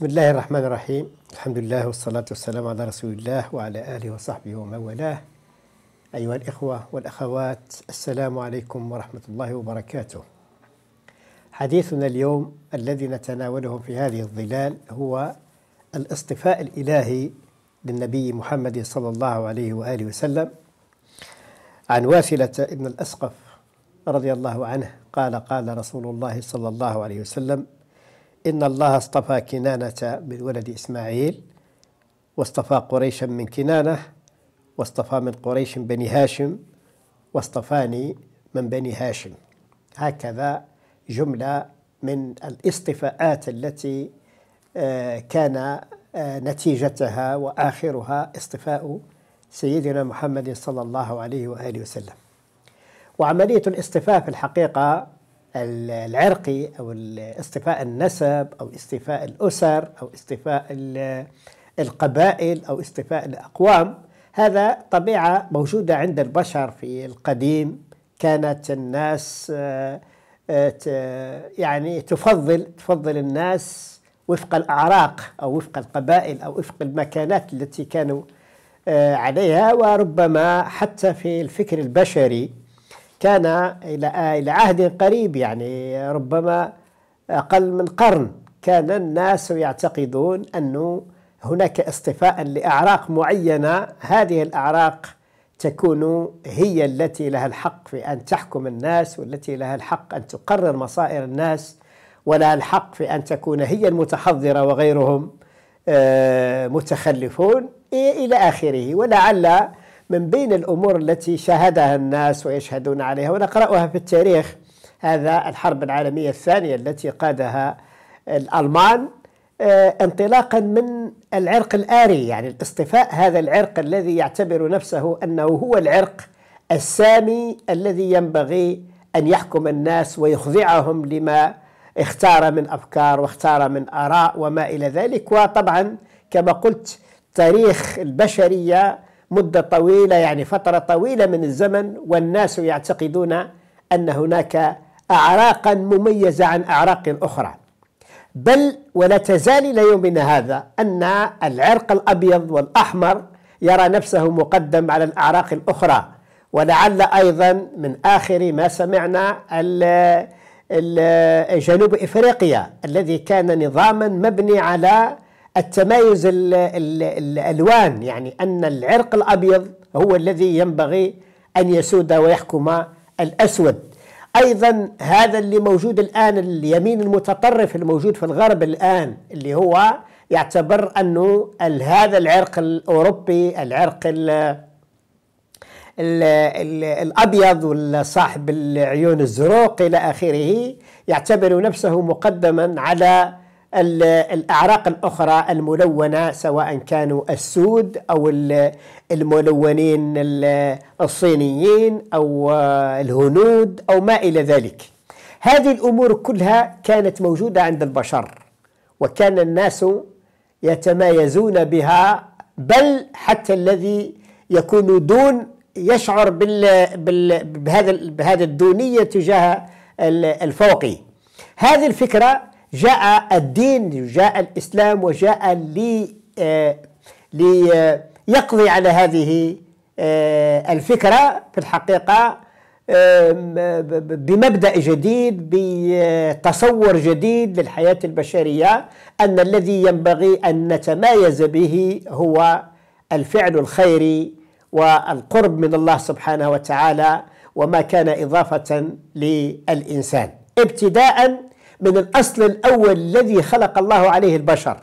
بسم الله الرحمن الرحيم الحمد لله والصلاة والسلام على رسول الله وعلى آله وصحبه ومن والاه أيها الإخوة والأخوات السلام عليكم ورحمة الله وبركاته حديثنا اليوم الذي نتناوله في هذه الظلال هو الاصطفاء الإلهي للنبي محمد صلى الله عليه وآله وسلم عن واسلة ابن الأسقف رضي الله عنه قال قال رسول الله صلى الله عليه وسلم إن الله اصطفى كنانة من ولد إسماعيل واصطفى قريشا من كنانة واصطفى من قريش بني هاشم واصطفاني من بني هاشم هكذا جملة من الاصطفاءات التي آه، كان آه، نتيجتها وآخرها اصطفاء سيدنا محمد صلى الله عليه وآله وسلم وعملية الاصطفاء في الحقيقة العرقي أو اصطفاء النسب أو اصطفاء الأسر أو اصطفاء القبائل أو اصطفاء الأقوام هذا طبيعة موجودة عند البشر في القديم كانت الناس آه، آه، يعني تفضل تفضل الناس وفق الأعراق أو وفق القبائل أو وفق المكانات التي كانوا آه، عليها وربما حتى في الفكر البشري كان إلى إلى عهد قريب يعني ربما أقل من قرن كان الناس يعتقدون أنه هناك اصطفاء لأعراق معينة هذه الأعراق تكون هي التي لها الحق في أن تحكم الناس والتي لها الحق أن تقرر مصائر الناس ولها الحق في أن تكون هي المتحضرة وغيرهم متخلفون إلى آخره ولعل من بين الأمور التي شاهدها الناس ويشهدون عليها ونقرأها في التاريخ هذا الحرب العالمية الثانية التي قادها الألمان آه، انطلاقا من العرق الآري يعني الاصطفاء هذا العرق الذي يعتبر نفسه أنه هو العرق السامي الذي ينبغي أن يحكم الناس ويخضعهم لما اختار من أفكار واختار من آراء وما إلى ذلك وطبعا كما قلت تاريخ البشرية مدة طويلة يعني فترة طويلة من الزمن والناس يعتقدون أن هناك أعراقا مميزة عن أعراق أخرى بل ولا تزال إلى يومنا هذا أن العرق الأبيض والأحمر يرى نفسه مقدم على الأعراق الأخرى ولعل أيضا من آخر ما سمعنا ال جنوب إفريقيا الذي كان نظاما مبني على التمايز ال ال الالوان يعني ان العرق الابيض هو الذي ينبغي ان يسود ويحكم الاسود ايضا هذا اللي موجود الان اليمين المتطرف الموجود في الغرب الان اللي هو يعتبر انه هذا العرق الاوروبي العرق الـ الـ الـ الابيض والصاحب صاحب العيون الزروق الى اخره يعتبر نفسه مقدما على الأعراق الأخرى الملونة سواء كانوا السود أو الملونين الصينيين أو آه، الهنود أو ما إلى ذلك هذه الأمور كلها كانت موجودة عند البشر وكان الناس يتمايزون بها بل حتى الذي يكون دون يشعر بال بال بهذا بهذا الدونية تجاه الفوقي هذه الفكرة جاء الدين جاء الإسلام وجاء لي آه، ليقضي على هذه آه، الفكرة في الحقيقة آه، بمبدأ جديد بتصور جديد للحياة البشرية أن الذي ينبغي أن نتمايز به هو الفعل الخيري والقرب من الله سبحانه وتعالى وما كان إضافة للإنسان ابتداء من الأصل الأول الذي خلق الله عليه البشر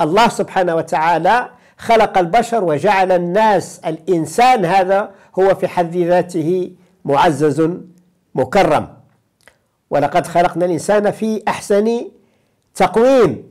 الله سبحانه وتعالى خلق البشر وجعل الناس الإنسان هذا هو في حد ذاته معزز مكرم ولقد خلقنا الإنسان في أحسن تقويم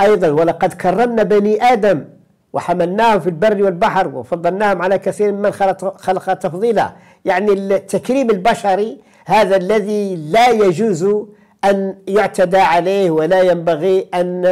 أيضا ولقد كرمنا بني آدم وحملناهم في البر والبحر وفضلناهم على كثير ممن خلق تفضيلا يعني التكريم البشري هذا الذي لا يجوز أن يعتدى عليه ولا ينبغي أن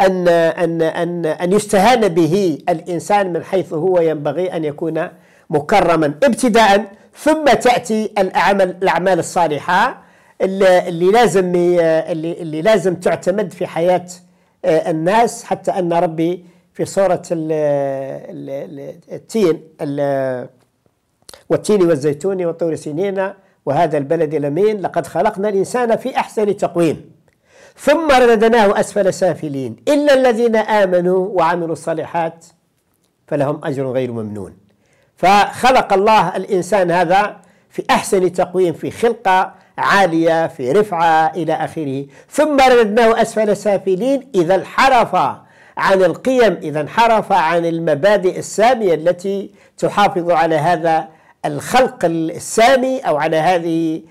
أن أن أن أن يستهان به الإنسان من حيث هو ينبغي أن يكون مكرما ابتداء ثم تأتي الأعمال الأعمال الصالحة اللي, لازم اللي, اللي لازم تعتمد في حياة آه، الناس حتى أن ربي في سورة التين والتين والزيتون وطور سينين وهذا البلد الأمين لقد خلقنا الإنسان في أحسن تقويم ثم رددناه أسفل سافلين إلا الذين آمنوا وعملوا الصالحات فلهم أجر غير ممنون فخلق الله الإنسان هذا في أحسن تقويم في خلقة عالية في رفعة إلى آخره ثم رددناه أسفل سافلين إذا انحرف عن القيم إذا انحرف عن المبادئ السامية التي تحافظ على هذا الخلق السامي او على هذه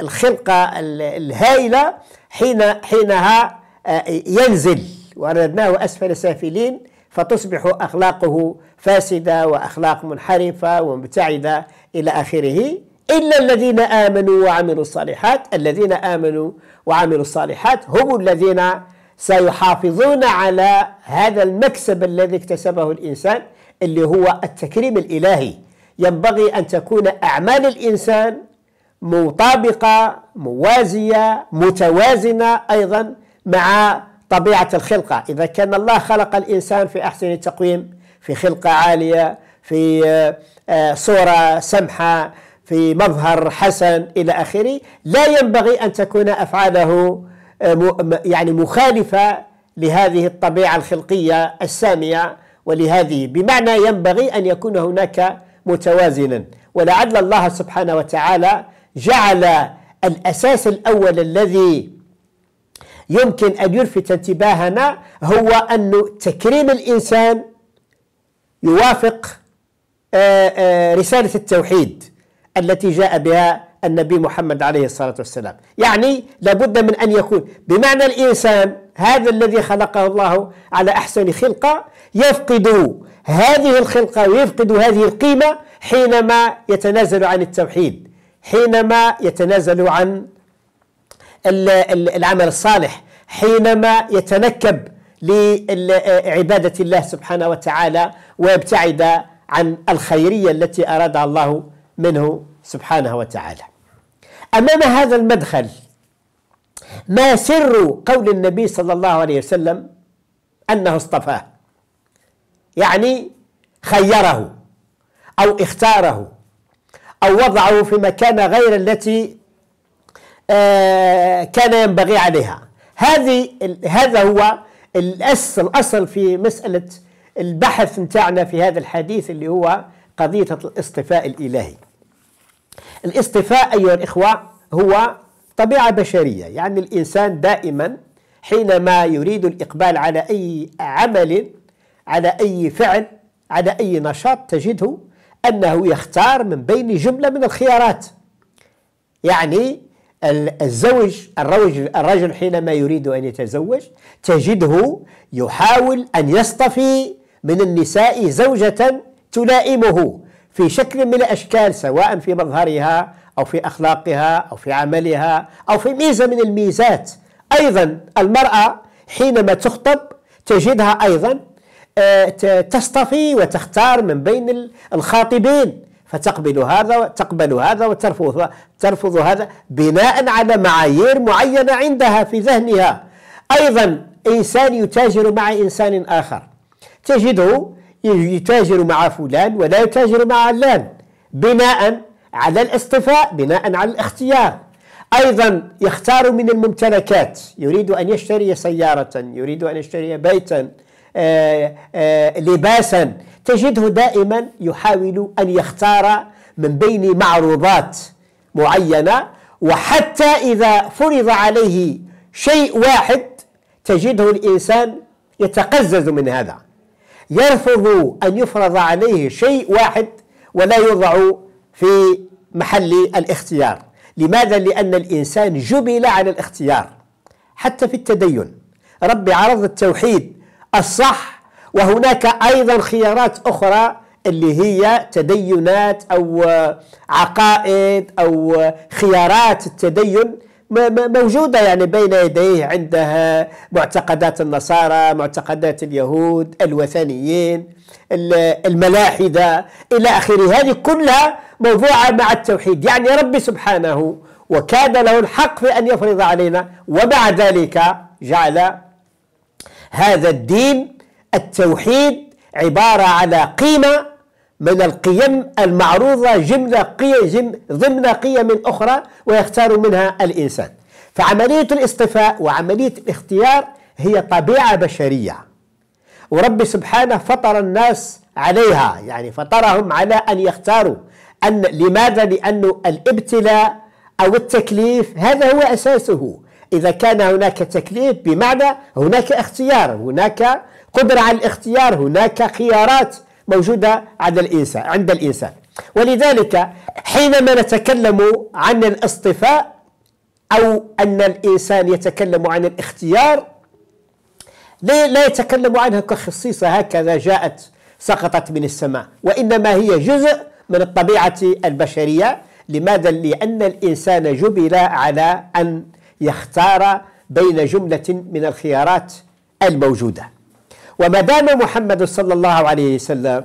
الخلقه الهائله حين حينها آه، ينزل وردناه اسفل سافلين فتصبح اخلاقه فاسده واخلاق منحرفه ومبتعده الى اخره الا الذين امنوا وعملوا الصالحات الذين امنوا وعملوا الصالحات هم الذين سيحافظون على هذا المكسب الذي اكتسبه الانسان اللي هو التكريم الالهي ينبغي أن تكون أعمال الإنسان مطابقة موازية متوازنة أيضا مع طبيعة الخلقة إذا كان الله خلق الإنسان في أحسن تقويم في خلقة عالية في آه، صورة سمحة في مظهر حسن إلى آخره لا ينبغي أن تكون أفعاله آه، يعني مخالفة لهذه الطبيعة الخلقية السامية ولهذه بمعنى ينبغي أن يكون هناك متوازنا ولعل الله سبحانه وتعالى جعل الأساس الأول الذي يمكن أن يلفت انتباهنا هو أن تكريم الإنسان يوافق آه، آه، رسالة التوحيد التي جاء بها النبي محمد عليه الصلاة والسلام يعني لابد من أن يكون بمعنى الإنسان هذا الذي خلقه الله على أحسن خلقة يفقد هذه الخلقة ويفقد هذه القيمة حينما يتنازل عن التوحيد حينما يتنازل عن العمل الصالح حينما يتنكب لعبادة الله سبحانه وتعالى ويبتعد عن الخيرية التي أرادها الله منه سبحانه وتعالى أمام هذا المدخل ما سر قول النبي صلى الله عليه وسلم أنه اصطفاه يعني خيره أو اختاره أو وضعه في مكان غير التي آه، كان ينبغي عليها هذه هذا هو الأصل الأصل في مسألة البحث نتاعنا في هذا الحديث اللي هو قضية الاصطفاء الإلهي الاصطفاء أيها الإخوة هو طبيعة بشرية يعني الإنسان دائما حينما يريد الإقبال على أي عمل على أي فعل على أي نشاط تجده أنه يختار من بين جملة من الخيارات يعني الزوج الرجل, حينما يريد أن يتزوج تجده يحاول أن يصطفي من النساء زوجة تلائمه في شكل من الأشكال سواء في مظهرها أو في أخلاقها أو في عملها أو في ميزة من الميزات أيضا المرأة حينما تخطب تجدها أيضا آه، تصطفي وتختار من بين الخاطبين فتقبل هذا وتقبل هذا وترفض ترفض هذا بناء على معايير معينه عندها في ذهنها ايضا انسان يتاجر مع انسان اخر تجده يتاجر مع فلان ولا يتاجر مع علان بناء على الاصطفاء بناء على الاختيار ايضا يختار من الممتلكات يريد ان يشتري سياره يريد ان يشتري بيتا آه، آه، لباسا تجده دائما يحاول أن يختار من بين معروضات معينة وحتى إذا فرض عليه شيء واحد تجده الإنسان يتقزز من هذا يرفض أن يفرض عليه شيء واحد ولا يوضع في محل الاختيار لماذا؟ لأن الإنسان جبل على الاختيار حتى في التدين ربي عرض التوحيد الصح وهناك أيضا خيارات أخرى اللي هي تدينات أو عقائد أو خيارات التدين موجودة يعني بين يديه عندها معتقدات النصارى معتقدات اليهود الوثنيين الملاحدة إلى آخره هذه كلها موضوعة مع التوحيد يعني ربي سبحانه وكاد له الحق في أن يفرض علينا ومع ذلك جعل هذا الدين التوحيد عبارة على قيمة من القيم المعروضة جملة قيم ضمن قيم أخرى ويختار منها الإنسان فعملية الاصطفاء وعملية الاختيار هي طبيعة بشرية ورب سبحانه فطر الناس عليها يعني فطرهم على أن يختاروا أن لماذا؟ لأن الابتلاء أو التكليف هذا هو أساسه إذا كان هناك تكليف بمعنى هناك اختيار هناك قدرة على الاختيار هناك خيارات موجودة عند الإنسان عند الإنسان ولذلك حينما نتكلم عن الاصطفاء أو أن الإنسان يتكلم عن الاختيار لا يتكلم عنها كخصيصة هكذا جاءت سقطت من السماء وإنما هي جزء من الطبيعة البشرية لماذا؟ لأن الإنسان جبل على أن يختار بين جملة من الخيارات الموجودة وما دام محمد صلى الله عليه وسلم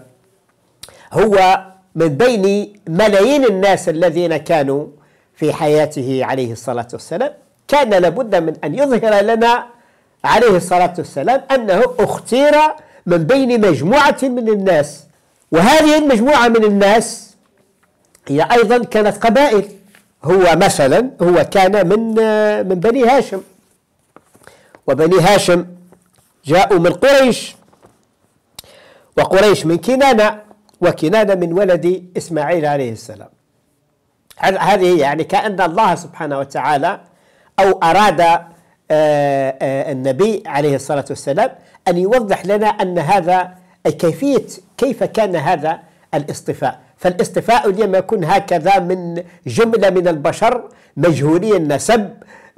هو من بين ملايين الناس الذين كانوا في حياته عليه الصلاة والسلام كان لابد من أن يظهر لنا عليه الصلاة والسلام أنه اختير من بين مجموعة من الناس وهذه المجموعة من الناس هي أيضا كانت قبائل هو مثلا هو كان من آه، من بني هاشم وبني هاشم جاءوا من قريش وقريش من كنانة وكنانة من ولد إسماعيل عليه السلام هذه يعني كأن الله سبحانه وتعالى أو أراد آه، آه، النبي عليه الصلاة والسلام أن يوضح لنا أن هذا كيفية كيف كان هذا الاصطفاء فالاستفاء لما يكون هكذا من جملة من البشر مجهولي النسب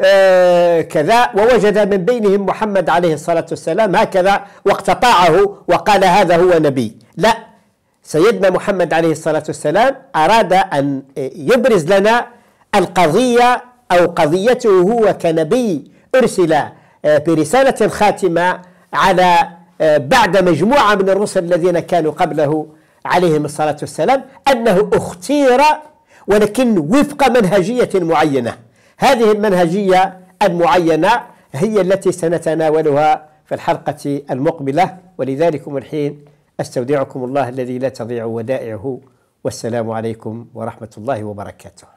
آه، كذا ووجد من بينهم محمد عليه الصلاة والسلام هكذا واقتطاعه وقال هذا هو نبي لا سيدنا محمد عليه الصلاة والسلام أراد أن يبرز لنا القضية أو قضيته هو كنبي أرسل آه، برسالة الخاتمة على آه، بعد مجموعة من الرسل الذين كانوا قبله عليهم الصلاة والسلام أنه اختير ولكن وفق منهجية معينة هذه المنهجية المعينة هي التي سنتناولها في الحلقة المقبلة ولذلك من حين أستودعكم الله الذي لا تضيع ودائعه والسلام عليكم ورحمة الله وبركاته